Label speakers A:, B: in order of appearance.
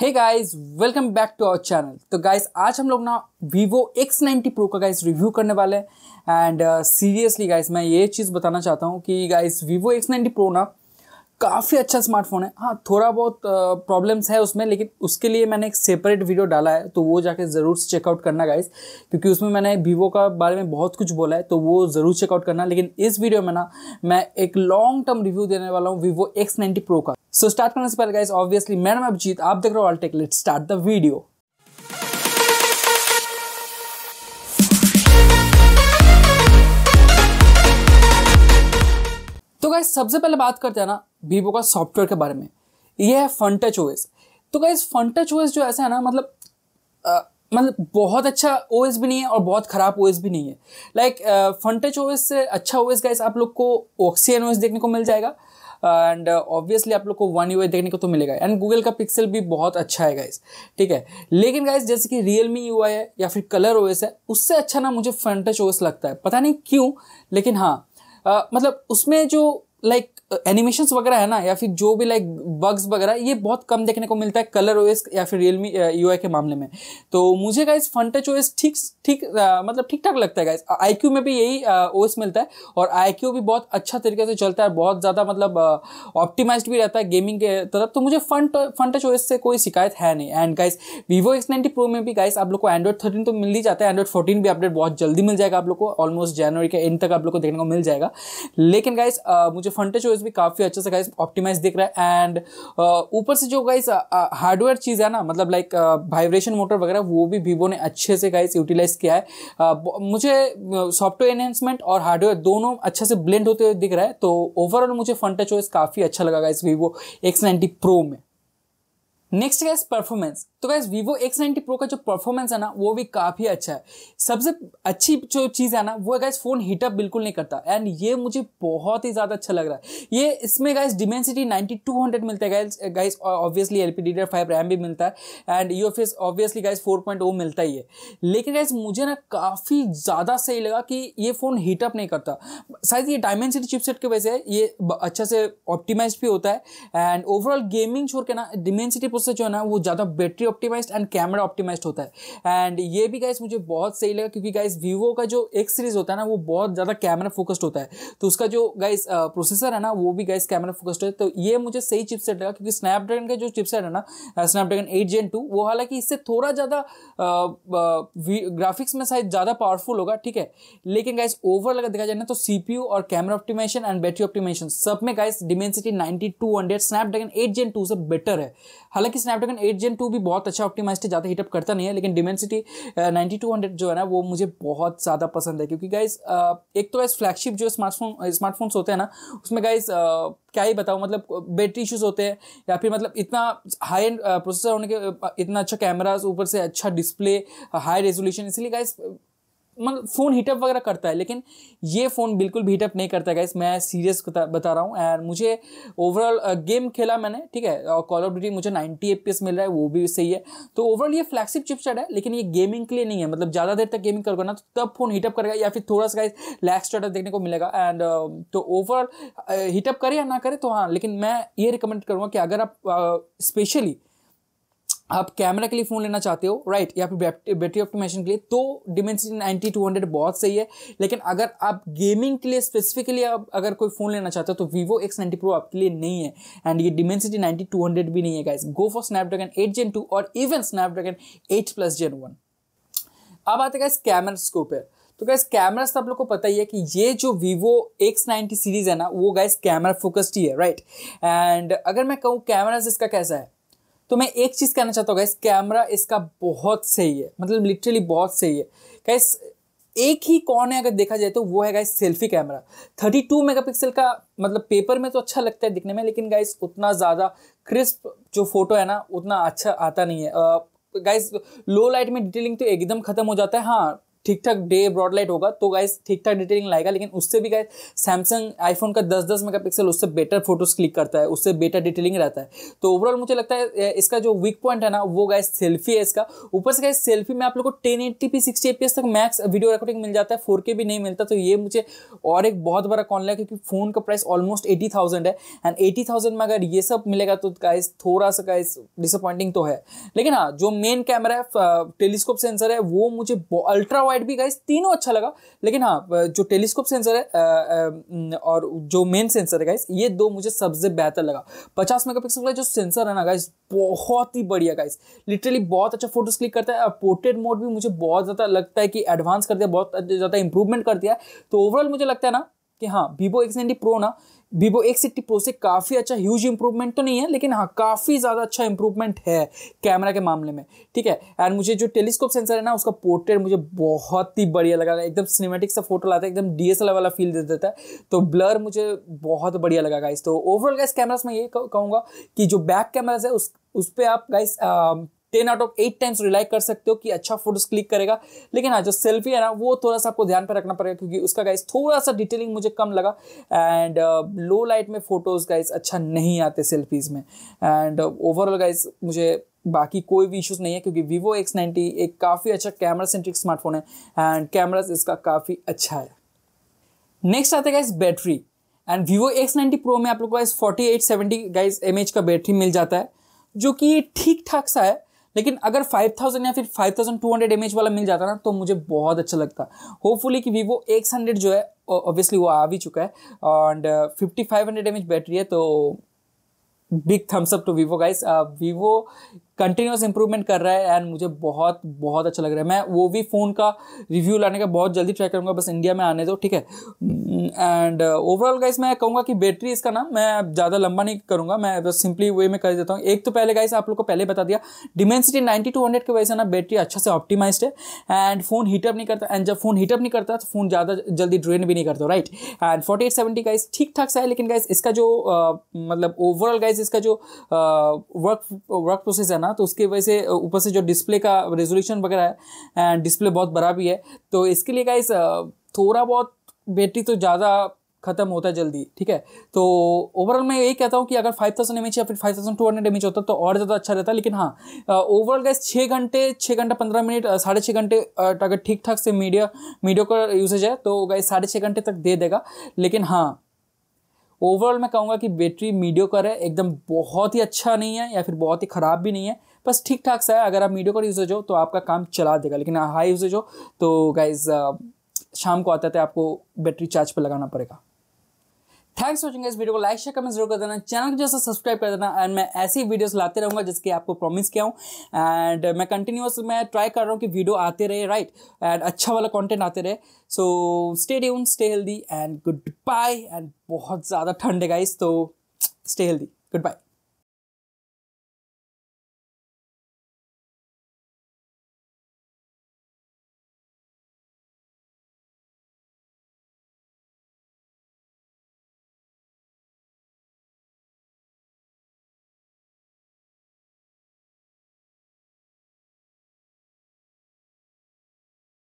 A: hey guys welcome back to our channel तो guys आज हम लोग ना वीवो एक्स नाइन्टी प्रो का गाइस रिव्यू करने वाले हैं एंड सीरियसली गाइस मैं ये चीज़ बताना चाहता हूँ कि guys Vivo X ninety pro ना काफ़ी अच्छा स्मार्टफोन है हाँ थोड़ा बहुत प्रॉब्लम्स uh, है उसमें लेकिन उसके लिए मैंने एक सेपरेट वीडियो डाला है तो वो जाके ज़रूर से चेकआउट करना गाइस क्योंकि उसमें मैंने वीवो का बारे में बहुत कुछ बोला है तो वो ज़रूर चेकआउट करना लेकिन इस वीडियो में ना मैं एक लॉन्ग टर्म रिव्यू देने वाला हूँ वीवो एक्स नाइन्टी प्रो का सो स्टार्ट करने से पहले गाइज ऑब्वियसली मैडम अभिजीत आप देख रहे हो all tech let start the video तो गाइज सबसे पहले बात करते हैं ना वीवो का सॉफ्टवेयर के बारे में ये है फन टच ओएस तो गाइज फन टच ओएस जो ऐसा है ना मतलब आ, मतलब बहुत अच्छा ओएस भी नहीं है और बहुत ख़राब ओएस भी नहीं है लाइक फन टच ओएस से अच्छा ओएस गाइस आप लोग को ऑक्सीजन ओएस देखने को मिल जाएगा एंड ऑब्वियसली uh, आप लोग को वन यू देखने को तो मिलेगा एंड गूगल का पिक्सल भी बहुत अच्छा है गाइज ठीक है लेकिन गाइज जैसे कि रियलमी यू है या फिर कलर ओ है उससे अच्छा ना मुझे फ्रंट टच ओ लगता है पता नहीं क्यों लेकिन हाँ आ, uh, मतलब उसमें जो लाइक एनिमेशन वगैरह है ना या फिर जो भी लाइक बग्स वगैरह ये बहुत कम देखने को मिलता है कलर ओएस या फिर रियलमी यू uh, के मामले में तो मुझे गाइज फन टच ओएस ठीक ठीक uh, मतलब ठीक ठाक लगता है गाइज आई में भी यही ओएस uh, मिलता है और आई भी बहुत अच्छा तरीके से चलता है बहुत ज़्यादा मतलब ऑप्टिमाइज भी रहता है गेमिंग के तरफ तो मुझे फंट फन टच ओएस से कोई शिकायत है नहीं and guys Vivo X ninety pro में भी गाइज आप लोग को एंड्रॉइड थर्टीन तो मिल ही जाता है एंड्रॉइड फोर्टीन भी अपडेट बहुत जल्दी मिल जाएगा आप लोग को ऑलमोस्ट जनवरी के एंड तक आप लोग को देखने को मिल जाएगा लेकिन गाइज मुझे फन टच ओएस वीडियोस भी काफ़ी अच्छे से गाइस ऑप्टिमाइज दिख रहा है एंड ऊपर से जो गाइस हार्डवेयर uh, uh, चीज़ है ना मतलब लाइक वाइब्रेशन मोटर वगैरह वो भी वीवो ने अच्छे से गाइस यूटिलाइज किया है uh, मुझे सॉफ्टवेयर uh, एनहेंसमेंट और हार्डवेयर दोनों अच्छे से ब्लेंड होते हुए दिख रहा है तो ओवरऑल मुझे टच चॉइस काफ़ी अच्छा लगा guys Vivo X ninety pro में नेक्स्ट गैस परफॉर्मेंस तो guys Vivo X90 ninety pro का जो परफॉर्मेंस है ना वो भी काफ़ी अच्छा है सबसे अच्छी जो चीज़ है ना वो है गैस फ़ोन हीटअप बिल्कुल नहीं करता एंड ये मुझे बहुत ही ज़्यादा अच्छा लग रहा है ये इसमें गैस डिमेंसिटी 9200 मिलता है guys obviously L P D five RAM भी मिलता है and U F obviously guys four मिलता ही है लेकिन गैस मुझे ना काफ़ी ज़्यादा सही लगा कि ये फ़ोन हीटअप नहीं करता शायद ये डायमेंसिटी चिपसेट की वजह से ये अच्छा से ऑप्टिमाइज भी होता है एंड ओवरऑल गेमिंग छोड़ के ना डिमेंसिटी फोकस से जो है ना वो ज़्यादा battery optimised and camera optimised होता है एंड ये भी गाइस मुझे बहुत सही लगा क्योंकि गाइस वीवो का जो एक सीरीज होता है ना वो बहुत ज़्यादा कैमरा फोकस्ड होता है तो उसका जो गाइस प्रोसेसर है ना वो भी गाइस कैमरा फोकस्ड है तो ये मुझे सही चिपसेट लगा क्योंकि स्नैपड्रैगन का जो चिपसेट है ना स्नैपड्रैगन एट जेन टू वो हालांकि इससे थोड़ा ज़्यादा ग्राफिक्स में शायद ज़्यादा पावरफुल होगा ठीक है लेकिन गाइस ओवर अगर देखा जाए ना तो सीपीयू और camera optimisation and battery optimisation सब में guys Dimensity ninety two hundred Snapdragon eight gen two से बेटर है हालांकि हालांकि स्नैपड्रैगन एट जेन टू भी बहुत अच्छा ऑप्टिमाइज है ज़्यादा हीटअप करता नहीं है लेकिन डिमेंसिटी नाइन्टी टू हंड्रेड जो है ना वो मुझे बहुत ज़्यादा पसंद है क्योंकि गाइज uh, एक तो इस फ्लैगशिप जो स्मार्टफोन स्मार्टफोन्स uh, होते हैं ना उसमें गाइज uh, क्या ही बताऊँ मतलब बैटरी इशूज़ होते हैं या फिर मतलब इतना हाई एंड प्रोसेसर होने के इतना अच्छा कैमराज ऊपर से अच्छा डिस्प्ले हाई रेजोल्यूशन इसलिए गाइज मतलब फ़ोन हीटअप वगैरह करता है लेकिन ये फ़ोन बिल्कुल भी हीटअप नहीं करता है गाइस मैं सीरियस बता रहा हूँ एंड मुझे ओवरऑल गेम खेला मैंने ठीक है और कॉल ऑफ ड्यूटी मुझे नाइन्टी एफ मिल रहा है वो भी सही है तो ओवरऑल ये फ्लैगशिप चिपसेट है लेकिन ये गेमिंग के लिए नहीं है मतलब ज़्यादा देर तक गेमिंग करोगे ना तो तब फ़ोन हीटअप करेगा या फिर थोड़ा सा गाइस लैक स्टार्टअप देखने को मिलेगा एंड तो ओवरऑल हीटअप करे या ना करे तो हाँ लेकिन मैं ये रिकमेंड करूँगा कि अगर आप स्पेशली आप कैमरा के लिए फ़ोन लेना चाहते हो राइट या फिर बैटरी ऑप्टिमाइजेशन के लिए तो डिमेंसिटी नाइन्टी टू हंड्रेड बहुत सही है लेकिन अगर आप गेमिंग के लिए स्पेसिफिकली आप अगर कोई फ़ोन लेना चाहते हो तो वीवो एक्स नाइन्टी प्रो आपके लिए नहीं है एंड ये डिमेंसिटी नाइन्टी टू हंड्रेड भी नहीं है guys go for Snapdragon eight gen two और even Snapdragon eight plus gen one अब आते गाइज कैमरा स्कोप है तो गैस कैमरा तो आप लोग को पता ही है कि ये जो वीवो एक्स नाइन्टी सीरीज़ है ना वो गैस कैमरा फोकस्ड ही है राइट एंड अगर मैं कहूँ कैमराज इसका कैसा है तो मैं एक चीज़ कहना चाहता हूँ गैस कैमरा इसका बहुत सही है मतलब लिटरली बहुत सही है गैस एक ही कौन है अगर देखा जाए तो वो है गाइस सेल्फी कैमरा 32 मेगापिक्सल का मतलब पेपर में तो अच्छा लगता है दिखने में लेकिन गाइस उतना ज़्यादा क्रिस्प जो फोटो है ना उतना अच्छा आता नहीं है गाइस लो लाइट में डिटेलिंग तो एकदम खत्म हो जाता है हाँ ठीक ठाक डे ब्रॉड लाइट होगा तो गाइस ठीक ठाक डिटेलिंग लाएगा लेकिन उससे भी गाइस सैमसंग आईफोन का 10 10 मेगापिक्सल उससे बेटर फोटोज क्लिक करता है उससे बेटर डिटेलिंग रहता है तो ओवरऑल मुझे लगता है इसका जो वीक पॉइंट है ना वो गाइस सेल्फी है इसका ऊपर से गाइस सेल्फी में आप लोग को ten eighty P sixty FPS तक मैक्स वीडियो रिकॉर्डिंग मिल जाता है फोर भी नहीं मिलता तो ये मुझे और एक बहुत बड़ा कॉन लगा क्योंकि फ़ोन का प्राइस ऑलमोस्ट एटी थाउजेंड है एंड एटी थाउजेंड में अगर ये सब मिलेगा तो गाइस थोड़ा सा गाइस डिसअपॉइंटिंग तो है लेकिन हाँ जो मेन कैमरा है टेलीस्कोप सेंसर है वो मुझे अल्ट्रा वाइड भी गाइस तीनों अच्छा लगा लेकिन हाँ जो टेलीस्कोप सेंसर है आ, आ, और जो मेन सेंसर है गाइस ये दो मुझे सबसे बेहतर लगा पचास मेगापिक्सल का जो सेंसर है ना गाइस बहुत ही बढ़िया गाइस लिटरली बहुत अच्छा फोटोज क्लिक करता है पोर्ट्रेट मोड भी मुझे बहुत ज़्यादा लगता है कि एडवांस कर दिया बहुत ज़्यादा इंप्रूवमेंट कर दिया तो ओवरऑल मुझे लगता है ना कि हाँ वीवो एक्स नाइनटी प्रो ना वीवो एक्स सिक्सटी प्रो से काफ़ी अच्छा ह्यूज इंप्रूवमेंट तो नहीं है लेकिन हाँ काफ़ी ज़्यादा अच्छा इंप्रूवमेंट है कैमरा के मामले में ठीक है एंड मुझे जो टेलीस्कोप सेंसर है ना उसका पोर्ट्रेट मुझे बहुत ही बढ़िया लगा एकदम सिनेमेटिक सा फोटो लाता है एकदम डी वाला फील दे देता है तो ब्लर मुझे बहुत बढ़िया लगा गाइस तो ओवरऑल गाइस कैमराज में ये कहूँगा कि जो बैक कैमराज है उस उस पर आप guys ten out of eight times rely कर सकते हो कि अच्छा फोटोज क्लिक करेगा लेकिन हाँ जो सेल्फी है ना वो थोड़ा सा आपको ध्यान पर रखना पड़ेगा क्योंकि उसका गाइज थोड़ा सा डिटेलिंग मुझे कम लगा एंड लो लाइट में फोटोज गाइज अच्छा नहीं आते सेल्फीज में एंड ओवरऑल गाइज मुझे बाकी कोई भी इश्यूज़ नहीं है क्योंकि वीवो एक्स एक काफ़ी अच्छा कैमरा सेंट्रिक स्मार्टफोन है एंड कैमरा इसका काफ़ी अच्छा है नेक्स्ट आता है guys battery and Vivo X ninety pro में आप लोग को guys forty eight seventy guys M का बैटरी मिल जाता है जो कि ठीक ठाक सा है लेकिन अगर 5000 या फिर 5200 एमएच वाला मिल जाता ना तो मुझे बहुत अच्छा लगता होपफुली कि वीवो एक्स हंड्रेड जो है ऑब्वियसली वो आ भी चुका है and fifty five hundred M battery है तो big thumbs up to Vivo guys Vivo continuous improvement कर रहा है एंड मुझे बहुत बहुत अच्छा लग रहा है मैं वो भी फ़ोन का रिव्यू लाने का बहुत जल्दी ट्राई करूँगा बस इंडिया में आने दो ठीक है एंड ओवरऑल गाइस मैं कहूँगा कि बैटरी इसका ना मैं ज़्यादा लंबा नहीं करूँगा मैं बस सिंपली वे में कर देता हूँ एक तो पहले गाइस आप लोग को पहले बता दिया डिमेंसिटी नाइन्टी टू हंड्रेड की वजह से ना बैटरी अच्छा से ऑप्टिमाइज है एंड फोन हीटअप नहीं करता एंड जब फोन हीटअप नहीं करता तो फोन ज़्यादा जल्दी ड्रेन भी नहीं करता right and forty eight seventy guys ठीक ठाक सा है लेकिन गाइस इसका जो uh, मतलब ओवरऑल गाइस इसका जो वर्क वर्क प्रोसेस है ना ना तो उसके वजह से ऊपर से जो डिस्प्ले का रेजोल्यूशन वगैरह है डिस्प्ले बहुत बड़ा भी है तो इसके लिए गाइस थोड़ा बहुत बैटरी तो ज़्यादा खत्म होता है जल्दी ठीक है तो ओवरऑल मैं यही कहता हूँ कि अगर 5000 थाउजेंड या फिर 5200 थाउजेंड टू हंड्रेड एमएच होता तो और ज़्यादा अच्छा रहता लेकिन हाँ ओवरऑल गैस छः घंटे छः घंटा पंद्रह मिनट साढ़े छः घंटे अगर ठीक ठाक से मीडिया मीडिया का यूसेज है तो गैस साढ़े छः घंटे तक दे देगा लेकिन हाँ ओवरऑल मैं कहूँगा कि बैटरी कर है एकदम बहुत ही अच्छा नहीं है या फिर बहुत ही ख़राब भी नहीं है बस ठीक ठाक सा है अगर आप मीडियो कर यूजेज हो तो आपका काम चला देगा लेकिन हाई यूजेज हो तो गाइज शाम को आते आते आपको बैटरी चार्ज पर लगाना पड़ेगा थैंक्स वॉचिंग इस वीडियो को लाइक शेयर कमेंट जरूर कर देना चैनल को जैसे सब्सक्राइब कर देना एंड मैं ऐसी वीडियोस लाते रहूँगा जिसकी आपको प्रॉमिस किया हूँ एंड मैं कंटिन्यूस मैं ट्राई कर रहा हूँ कि वीडियो आते रहे राइट एंड अच्छा वाला कॉन्टेंट आते रहे so stay tuned stay healthy and goodbye and बहुत ज़्यादा ठंड है गाइस तो स्टे हेल्दी गुड बाय